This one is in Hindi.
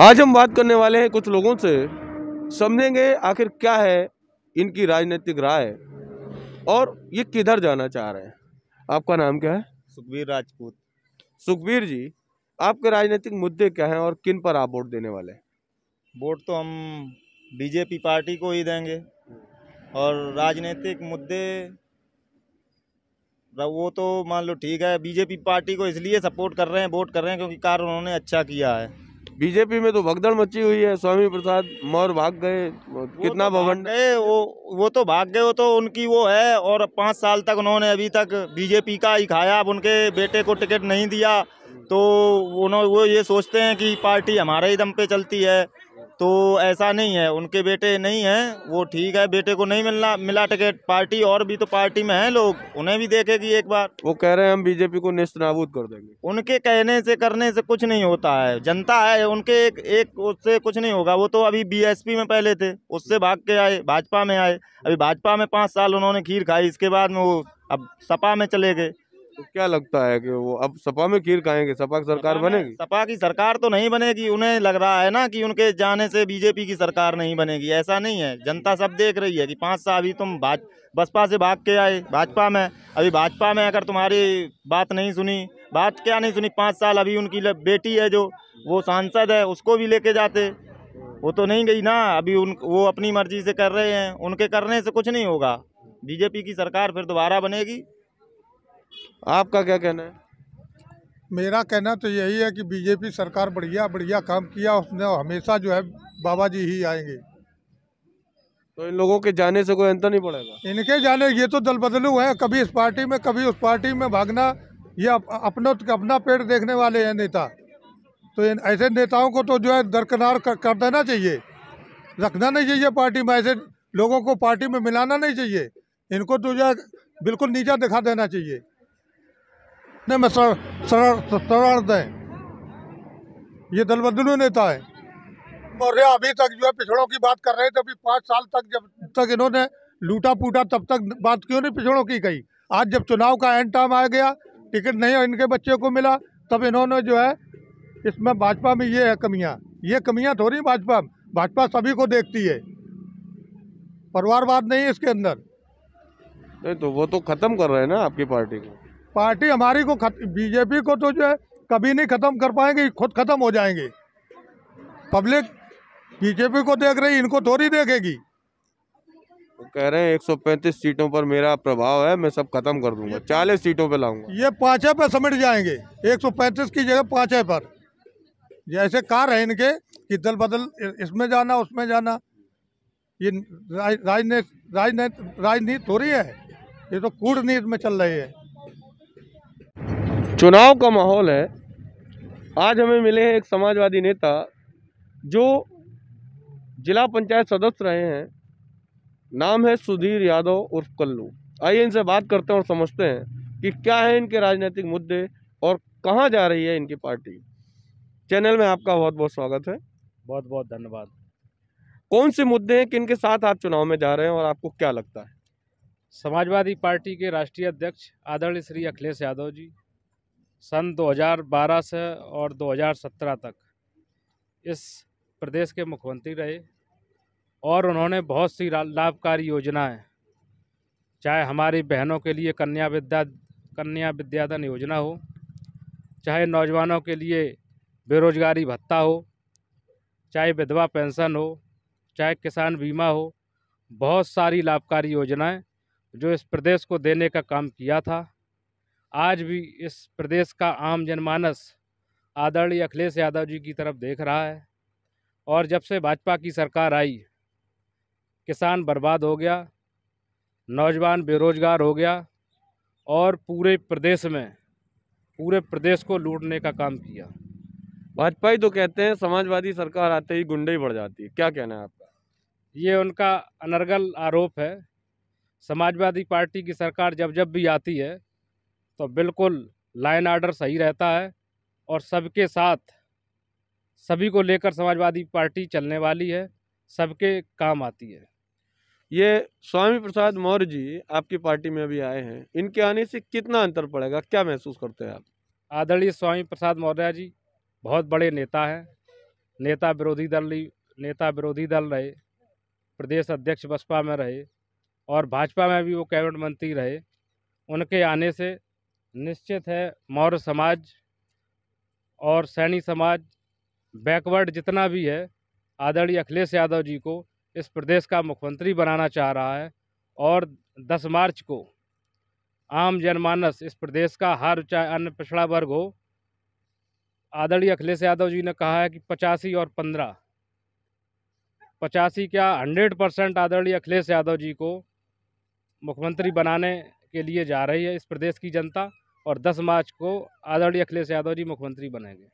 आज हम बात करने वाले हैं कुछ लोगों से समझेंगे आखिर क्या है इनकी राजनीतिक राय और ये किधर जाना चाह रहे हैं आपका नाम क्या है सुखबीर राजपूत सुखबीर जी आपके राजनीतिक मुद्दे क्या हैं और किन पर आप वोट देने वाले हैं वोट तो हम बीजेपी पार्टी को ही देंगे और राजनीतिक मुद्दे वो तो मान लो ठीक है बीजेपी पार्टी को इसलिए सपोर्ट कर रहे हैं वोट कर रहे हैं क्योंकि कार्य उन्होंने अच्छा किया है बीजेपी में तो भगदड़ मची हुई है स्वामी प्रसाद मौर्य भाग गए कितना तो भवन गए वो वो तो भाग गए वो तो उनकी वो है और पाँच साल तक उन्होंने अभी तक बीजेपी का ही खाया अब उनके बेटे को टिकट नहीं दिया तो उन्होंने वो ये सोचते हैं कि पार्टी हमारे ही दम पे चलती है तो ऐसा नहीं है उनके बेटे नहीं हैं वो ठीक है बेटे को नहीं मिलना मिला टिकट पार्टी और भी तो पार्टी में हैं लोग उन्हें भी देखेगी एक बार वो कह रहे हैं हम बीजेपी को नेस्त नाबूद कर देंगे उनके कहने से करने से कुछ नहीं होता है जनता है उनके एक एक उससे कुछ नहीं होगा वो तो अभी बीएसपी में पहले थे उससे भाग के आए भाजपा में आए अभी भाजपा में पाँच साल उन्होंने खीर खाई इसके बाद में वो अब सपा में चले गए तो क्या लगता है कि वो अब सपा में खीर खाएंगे सपा की सरकार बनेगी सपा की सरकार तो नहीं बनेगी उन्हें लग रहा है ना कि उनके जाने से बीजेपी की सरकार नहीं बनेगी ऐसा नहीं है जनता सब देख रही है कि पाँच साल अभी तुम भाज बसपा से भाग के आए भाजपा में अभी भाजपा में अगर तुम्हारी बात नहीं सुनी बात क्या नहीं सुनी पाँच साल अभी उनकी बेटी है जो वो सांसद है उसको भी लेके जाते वो तो नहीं गई ना अभी उन वो अपनी मर्जी से कर रहे हैं उनके करने से कुछ नहीं होगा बीजेपी की सरकार फिर दोबारा बनेगी आपका क्या कहना है मेरा कहना तो यही है कि बीजेपी सरकार बढ़िया बढ़िया काम किया उसने हमेशा जो है बाबा जी ही आएंगे तो इन लोगों के जाने से कोई अंतर नहीं पड़ेगा इनके जाने ये तो दल बदलू है कभी इस पार्टी में कभी उस पार्टी में भागना ये अप, अपना अपना पेट देखने वाले हैं नेता तो इन ऐसे नेताओं को तो जो है दरकिनार कर, कर देना चाहिए रखना नहीं चाहिए पार्टी में ऐसे लोगों को पार्टी में मिलाना नहीं चाहिए इनको तो जो है बिल्कुल नीचा दिखा देना चाहिए इतने में सर शर, शरारत तो है ये दल नेता है और ये अभी तक जो है पिछड़ों की बात कर रहे थे तो अभी पाँच साल तक जब तक इन्होंने लूटा पूटा तब तक बात क्यों नहीं पिछड़ों की कही आज जब चुनाव का एंड टाइम आ गया टिकट नहीं इनके बच्चे को मिला तब इन्होंने जो है इसमें भाजपा में ये है कमियाँ ये कमियाँ थोड़ी भाजपा भाजपा सभी को देखती है परिवारवाद नहीं है इसके अंदर नहीं तो वो तो ख़त्म कर रहे हैं ना आपकी पार्टी को पार्टी हमारी को खत, बीजेपी को तो जो है कभी नहीं ख़त्म कर पाएंगे खुद ख़त्म हो जाएंगे पब्लिक बीजेपी को देख रही इनको थोड़ी देखेगी कह रहे हैं 135 सीटों पर मेरा प्रभाव है मैं सब खत्म कर दूंगा 40 सीटों पे लाऊंगा ये पाँचे पर समेट जाएंगे 135 की जगह पाँचे पर जैसे कार है इनके कि दल बदल इसमें जाना उसमें जाना ये राजनीति राजनीति थोड़ी है ये तो कूटनीति में चल रही है चुनाव का माहौल है आज हमें मिले हैं एक समाजवादी नेता जो जिला पंचायत सदस्य रहे हैं नाम है सुधीर यादव उर्फ कल्लू आइए इनसे बात करते हैं और समझते हैं कि क्या है इनके राजनीतिक मुद्दे और कहाँ जा रही है इनकी पार्टी चैनल में आपका बहुत बहुत स्वागत है बहुत बहुत धन्यवाद कौन से मुद्दे हैं किन के साथ आप चुनाव में जा रहे हैं और आपको क्या लगता है समाजवादी पार्टी के राष्ट्रीय अध्यक्ष आदरणीय श्री अखिलेश यादव जी सन 2012 से और 2017 तक इस प्रदेश के मुख्यमंत्री रहे और उन्होंने बहुत सी लाभकारी योजनाएं चाहे हमारी बहनों के लिए कन्या विद्या कन्या विद्याधन योजना हो चाहे नौजवानों के लिए बेरोजगारी भत्ता हो चाहे विधवा पेंशन हो चाहे किसान बीमा हो बहुत सारी लाभकारी योजनाएं जो इस प्रदेश को देने का काम किया था आज भी इस प्रदेश का आम जनमानस आदरणीय अखिलेश यादव जी की तरफ देख रहा है और जब से भाजपा की सरकार आई किसान बर्बाद हो गया नौजवान बेरोजगार हो गया और पूरे प्रदेश में पूरे प्रदेश को लूटने का काम किया भाजपा ही तो कहते हैं समाजवादी सरकार आते ही गुंडे ही बढ़ जाती है क्या कहना है आपका ये उनका अनर्गल आरोप है समाजवादी पार्टी की सरकार जब जब भी आती है तो बिल्कुल लाइन आर्डर सही रहता है और सबके साथ सभी को लेकर समाजवादी पार्टी चलने वाली है सबके काम आती है ये स्वामी प्रसाद मौर्य जी आपकी पार्टी में अभी आए हैं इनके आने से कितना अंतर पड़ेगा क्या महसूस करते हैं आप आदरणीय स्वामी प्रसाद मौर्य जी बहुत बड़े नेता हैं नेता विरोधी दल नेता विरोधी दल रहे प्रदेश अध्यक्ष बसपा में रहे और भाजपा में भी वो कैबिनेट मंत्री रहे उनके आने से निश्चित है मौर्य समाज और सैनी समाज बैकवर्ड जितना भी है आदरणीय अखिलेश यादव जी को इस प्रदेश का मुख्यमंत्री बनाना चाह रहा है और 10 मार्च को आम जनमानस इस प्रदेश का हर चाहे अन्य पिछड़ा वर्ग हो आदरणीय अखिलेश यादव जी ने कहा है कि पचासी और पंद्रह पचासी क्या हंड्रेड परसेंट आदरणीय अखिलेश यादव जी को मुख्यमंत्री बनाने के लिए जा रही है इस प्रदेश की जनता और 10 मार्च को आदरणीय अखिलेश यादव जी मुख्यमंत्री बनेंगे